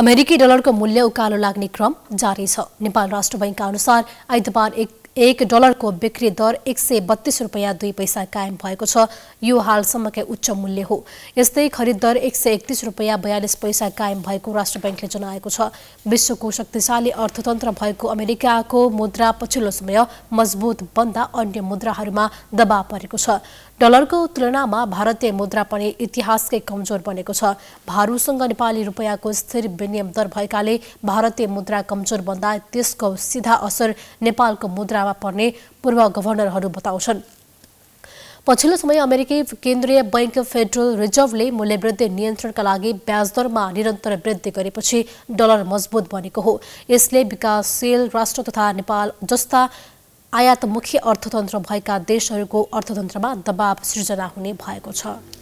अमेरिकी डलरको मूल्य उकालो लाग्ने क्रम जारी छ नेपाल राष्ट्र बैङ्कका अनुसार आइतबार एक एक डलरको बिक्री दर एक सय बत्तीस रुपियाँ दुई पैसा कायम भएको छ यो हालसम्मकै उच्च मूल्य हो यस्तै खरिद दर एक सय एकतिस रुपियाँ बयालिस पैसा कायम भएको राष्ट्र ब्याङ्कले जनाएको छ विश्वको शक्तिशाली अर्थतन्त्र भएको अमेरिकाको मुद्रा पछिल्लो समय मजबुत बन्दा अन्य मुद्राहरूमा दबाव परेको छ डलरको तुलनामा भारतीय मुद्रा पनि इतिहासकै कमजोर बनेको छ भारूसँग नेपाली रुपियाँको स्थिर विनियम दर भएकाले भारतीय मुद्रा कमजोर बन्दा त्यसको सिधा असर नेपालको मुद्रा दायरामा पर्ने पूर्व गभर्नरहरू बताउँछन् पछिल्लो समय अमेरिकी केन्द्रीय बैंक फेडरल रिजर्भले मूल्यवृद्धि नियन्त्रणका लागि ब्याजदरमा निरन्तर वृद्धि गरेपछि डलर मजबुत बनेको हो यसले विकासशील राष्ट्र तथा नेपाल जस्ता आयातमुखी अर्थतन्त्र भएका देशहरूको अर्थतन्त्रमा दबाव सृजना हुने भएको छ